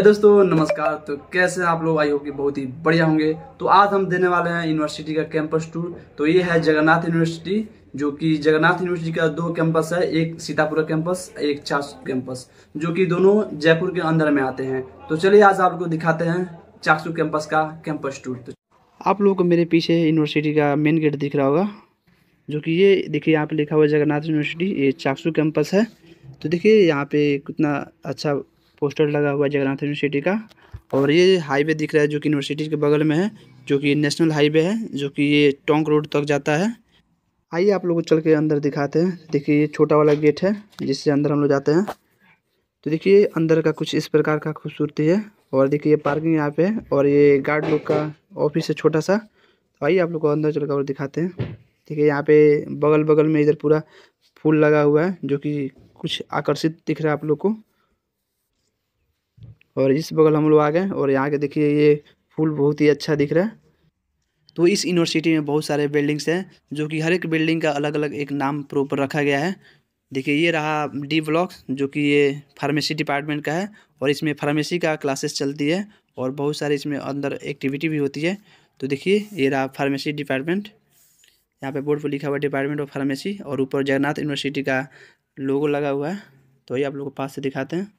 दोस्तों नमस्कार तो कैसे हैं आप लोग आई होगी बहुत ही बढ़िया होंगे तो आज हम देने वाले हैं यूनिवर्सिटी का कैंपस टूर तो ये है जगन्नाथ यूनिवर्सिटी जो कि जगन्नाथ यूनिवर्सिटी का दो कैंपस है एक सीतापुरा कैंपस एक चाकसू कैंपस जो कि दोनों जयपुर के अंदर में आते हैं तो चलिए आज आपको दिखाते हैं चाकसू कैंपस का कैंपस टूर तो आप लोगों को मेरे पीछे यूनिवर्सिटी का मेन गेट दिख रहा होगा जो कि ये देखिए यहाँ पे लिखा हुआ है जगन्नाथ यूनिवर्सिटी ये चाकसू कैंपस है तो देखिए यहाँ पे कितना अच्छा पोस्टर लगा हुआ है जगन्नाथ यूनिवर्सिटी का और ये हाईवे दिख रहा है जो कि यूनिवर्सिटी के बगल में है जो कि नेशनल हाईवे है जो कि ये टोंक रोड तक जाता है आइए आप लोग को चल के अंदर दिखाते हैं देखिए ये छोटा वाला गेट है जिससे अंदर हम लोग जाते हैं तो देखिए अंदर का कुछ इस प्रकार का खूबसूरती है और देखिए ये पार्किंग यहाँ पे है और ये गार्ड लोग का ऑफिस है छोटा सा तो आइए आप लोग को अंदर चल और दिखाते हैं देखिए यहाँ पे बगल बगल में इधर पूरा फूल लगा हुआ है जो कि कुछ आकर्षित दिख रहा है आप लोग को और इस बगल हम लोग आ गए और यहाँ के देखिए ये फूल बहुत ही अच्छा दिख रहा है तो इस यूनिवर्सिटी में बहुत सारे बिल्डिंग्स हैं जो कि हर एक बिल्डिंग का अलग अलग एक नाम प्रॉपर रखा गया है देखिए ये रहा डी ब्लॉक जो कि ये फार्मेसी डिपार्टमेंट का है और इसमें फार्मेसी का क्लासेस चलती है और बहुत सारे इसमें अंदर एक्टिविटी भी होती है तो देखिए ये रहा फार्मेसी डिपार्टमेंट यहाँ पे बोर्ड पर लिखा हुआ डिपार्टमेंट ऑफ फार्मेसी और ऊपर जगन्नाथ यूनिवर्सिटी का लोगो लगा हुआ है तो ये आप लोगों को पास से दिखाते हैं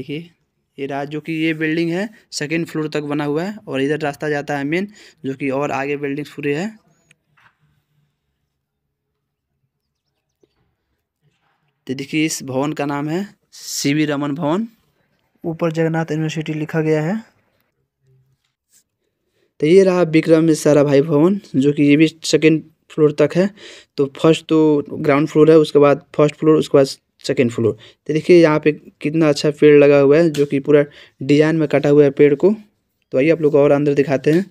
देखिए ये रहा जो कि ये बिल्डिंग है सेकेंड फ्लोर तक बना हुआ है और इधर रास्ता जाता है मेन जो कि और आगे बिल्डिंग पूरी है तो देखिए इस भवन का नाम है सी वी रमन भवन ऊपर जगन्नाथ यूनिवर्सिटी लिखा गया है तो ये रहा विक्रम सारा भाई भवन जो कि ये भी सेकेंड फ्लोर तक है तो फर्स्ट तो ग्राउंड फ्लोर है उसके बाद फर्स्ट फ्लोर उसके बाद सेकेंड फ्लोर तो देखिए यहाँ पे कितना अच्छा पेड़ लगा हुआ है जो कि पूरा डिजाइन में कटा हुआ है पेड़ को तो आइए आप लोग और अंदर दिखाते हैं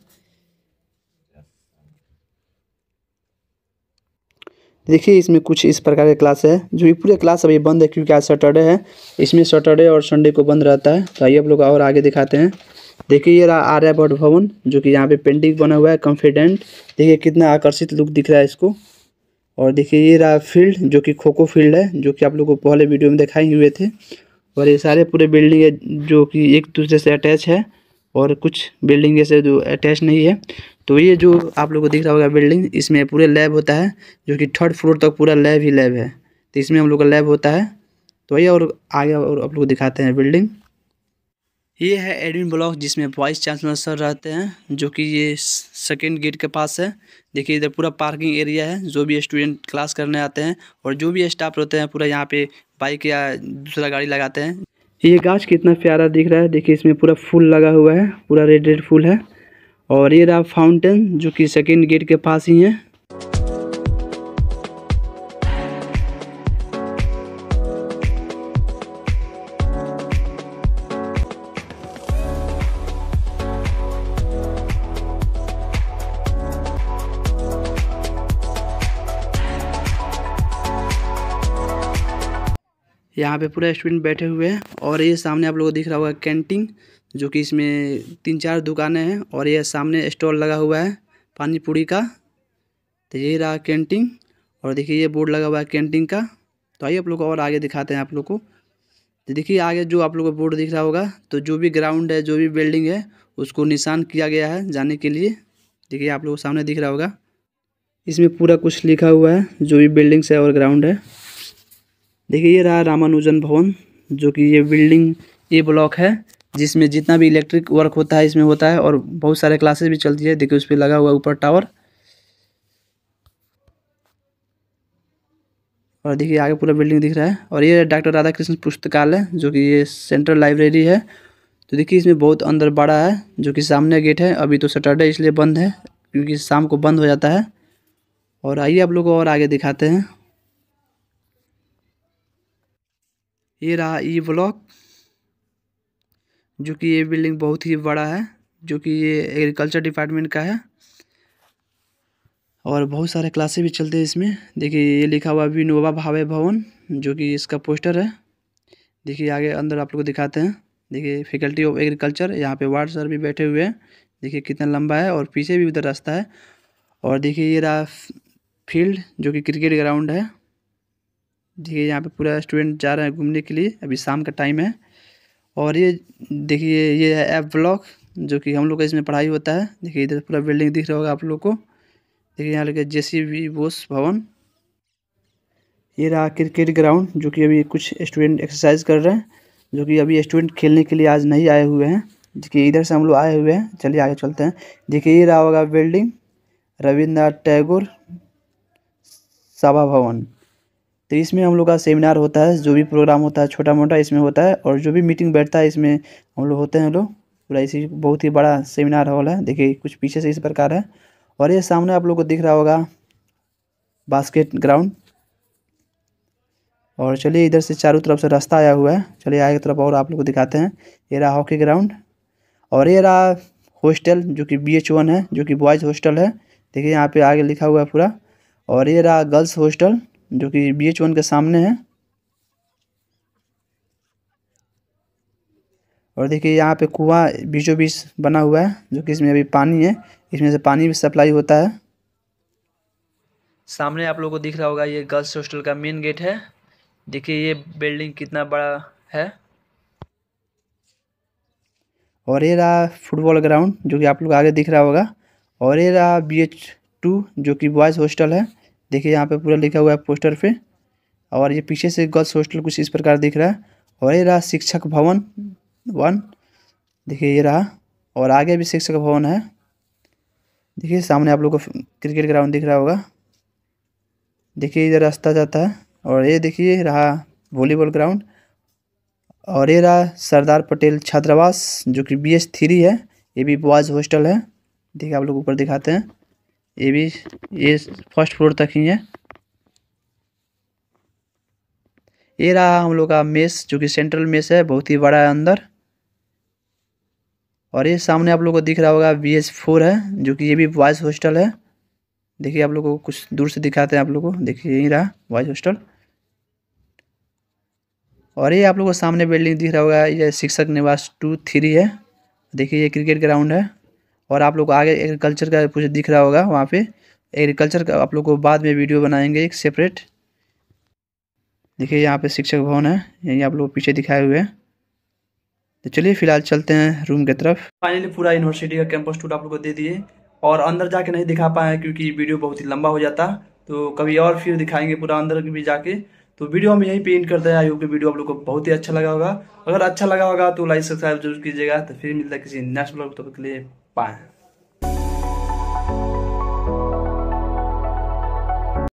देखिए इसमें कुछ इस प्रकार के क्लास है जो ये पूरे क्लास अभी बंद है क्योंकि आज सैटरडे है इसमें सैटरडे और संडे को बंद रहता है तो आइए आप लोग और आगे दिखाते हैं देखिए ये रहा आर्यभट्ट भवन जो कि यहाँ पे पेंटिंग बना हुआ है कॉन्फिडेंट देखिए कितना आकर्षित लुक दिख रहा है इसको और देखिए ये रहा फील्ड जो कि खोखो फील्ड है जो कि आप लोगों को पहले वीडियो में दिखाई हुए थे और ये सारे पूरे बिल्डिंग है जो कि एक दूसरे से अटैच है और कुछ बिल्डिंग ऐसे जो अटैच नहीं है तो ये जो आप लोगों को दिख रहा होगा बिल्डिंग इसमें पूरे लैब होता है जो कि थर्ड फ्लोर तक पूरा लैब ही लैब है तो इसमें हम लोग का लैब होता है तो ये और आगे और आप लोग दिखाते हैं बिल्डिंग ये है एडमिन ब्लॉक जिसमें वाइस चांसलर सर रहते हैं जो कि ये सेकेंड गेट के पास है देखिए इधर पूरा पार्किंग एरिया है जो भी स्टूडेंट क्लास करने आते हैं और जो भी स्टाफ रहते हैं पूरा यहाँ पे बाइक या दूसरा गाड़ी लगाते हैं ये गाछ कितना प्यारा दिख रहा है देखिए इसमें पूरा फूल लगा हुआ है पूरा रेड रेड फूल है और ये रहा फाउंटेन जो कि सेकेंड गेट के पास ही है यहाँ पे पूरा स्टूडेंट बैठे हुए हैं और ये सामने आप लोगों को दिख रहा होगा कैंटीन जो कि इसमें तीन चार दुकानें हैं और ये सामने स्टॉल लगा हुआ है पानी पूरी का तो यही रहा कैंटीन और देखिए ये बोर्ड लगा हुआ है कैंटीन का तो आइए आप लोग और आगे दिखाते हैं आप लोग को तो देखिए आगे जो आप लोग को बोर्ड दिख रहा होगा तो जो भी ग्राउंड है जो भी बिल्डिंग है उसको निशान किया गया है जाने के लिए देखिए आप लोग सामने दिख रहा होगा इसमें पूरा कुछ लिखा हुआ है जो भी बिल्डिंग्स है और ग्राउंड है देखिए ये रहा रामानुजन भवन जो कि ये बिल्डिंग ए ब्लॉक है जिसमें जितना भी इलेक्ट्रिक वर्क होता है इसमें होता है और बहुत सारे क्लासेस भी चलती है देखिए उस पर लगा हुआ ऊपर टावर और देखिए आगे पूरा बिल्डिंग दिख रहा है और ये डॉक्टर राधा कृष्ण पुस्तकालय जो कि ये सेंट्रल लाइब्रेरी है तो देखिए इसमें बहुत अंदर बड़ा है जो कि सामने गेट है अभी तो सैटरडे इसलिए बंद है क्योंकि शाम को बंद हो जाता है और आइए आप लोग को और आगे दिखाते हैं ये रहा ई ब्लॉक जो कि ये बिल्डिंग बहुत ही बड़ा है जो कि ये एग्रीकल्चर डिपार्टमेंट का है और बहुत सारे क्लासेस भी चलते हैं इसमें देखिए ये लिखा हुआ विनोबा भावे भवन जो कि इसका पोस्टर है देखिए आगे अंदर आप लोग दिखाते हैं देखिए फैकल्टी ऑफ एग्रीकल्चर यहाँ पे वार्ड सर भी बैठे हुए हैं देखिए कितना लंबा है और पीछे भी उधर रास्ता है और देखिए ये रहा फील्ड जो कि क्रिकेट ग्राउंड है देखिए यहाँ पे पूरा स्टूडेंट जा रहे हैं घूमने के लिए अभी शाम का टाइम है और ये देखिए ये है ऐप ब्लॉक जो कि हम लोग का इसमें पढ़ाई होता है देखिए इधर पूरा बिल्डिंग दिख रहा होगा आप लोग को देखिए यहाँ लगे जे सी बोस भवन ये रहा क्रिकेट ग्राउंड जो कि अभी कुछ स्टूडेंट एक्सरसाइज कर रहे हैं जो कि अभी स्टूडेंट खेलने के लिए आज नहीं आए हुए हैं देखिए इधर से हम लोग आए हुए हैं चलिए आगे चलते हैं देखिए ये रहा होगा बिल्डिंग रविन्द्रनाथ टैगोर सभा भवन तो इसमें हम लोग का सेमिनार होता है जो भी प्रोग्राम होता है छोटा मोटा इसमें होता है और जो भी मीटिंग बैठता है इसमें हम लोग होते हैं लोग पूरा इसी बहुत ही बड़ा सेमिनार हॉल है देखिए कुछ पीछे से इस प्रकार है और ये सामने आप लोग को दिख रहा होगा बास्केट ग्राउंड और चलिए इधर से चारों तरफ से रास्ता आया हुआ है चलिए आगे तरफ और आप लोग को दिखाते हैं ये रहा हॉकी ग्राउंड और ये रहा हॉस्टल जो कि बी एच वन है जो कि बॉयज़ हॉस्टल है देखिए यहाँ पे आगे लिखा हुआ है पूरा और ये रहा गर्ल्स हॉस्टल जो कि बी एच वन के सामने है और देखिए यहाँ पे कुआं बीचों बीच बना हुआ है जो कि इसमें अभी पानी है इसमें से पानी भी सप्लाई होता है सामने आप लोगों को दिख रहा होगा ये गर्ल्स हॉस्टल का मेन गेट है देखिए ये बिल्डिंग कितना बड़ा है और ये रहा फुटबॉल ग्राउंड जो कि आप लोग आगे दिख रहा होगा और ये रहा बी एच टू जो कि बॉयज़ हॉस्टल है देखिए यहाँ पे पूरा लिखा हुआ है पोस्टर पे और ये पीछे से गर्ल्स हॉस्टल कुछ इस प्रकार दिख रहा है और ये रहा शिक्षक भवन वन देखिए ये रहा और आगे भी शिक्षक भवन है देखिए सामने आप लोग को क्रिकेट ग्राउंड दिख रहा होगा देखिए इधर रास्ता जाता है और ये देखिए रहा वॉलीबॉल ग्राउंड और ये रहा सरदार पटेल छात्रावास जो कि बी एस थ्री है ये भी बॉयज़ हॉस्टल है देखिए आप लोग ऊपर दिखाते हैं ये भी ये फर्स्ट फ्लोर तक ही है ये रहा हम लोग का मेस जो कि सेंट्रल मेस है बहुत ही बड़ा है अंदर और ये सामने आप लोग को दिख रहा होगा बी एस फोर है जो कि ये भी बॉयज़ हॉस्टल है देखिए आप लोग को कुछ दूर से दिखाते हैं आप लोग को देखिए यही रहा बॉयज़ हॉस्टल और ये आप लोग को सामने बिल्डिंग दिख रहा होगा ये शिक्षक निवास टू थ्री है देखिए ये क्रिकेट ग्राउंड है और आप लोग आगे एग्रीकल्चर का कुछ दिख रहा होगा वहाँ पे एग्रीकल्चर का आप लोग को बाद में वीडियो बनाएंगे एक सेपरेट देखिए यहाँ पे शिक्षक भवन है यही आप लोग पीछे दिखाए हुए हैं तो चलिए फिलहाल चलते हैं रूम की तरफ फाइनली पूरा यूनिवर्सिटी का कैंपस टूर आप लोग को दे दिए और अंदर जाके नहीं दिखा पाए क्योंकि वीडियो बहुत ही लंबा हो जाता तो कभी और फिर दिखाएंगे पूरा अंदर भी जाके तो वीडियो हम यहीं पेंट करते हैं आई वीडियो आप लोग को बहुत ही अच्छा लगा होगा अगर अच्छा लगा होगा तो लाइक सब्सक्राइब जरूर कीजिएगा तो फिर मिलता है किसी नेक्स्ट ब्लॉग तक के लिए 管。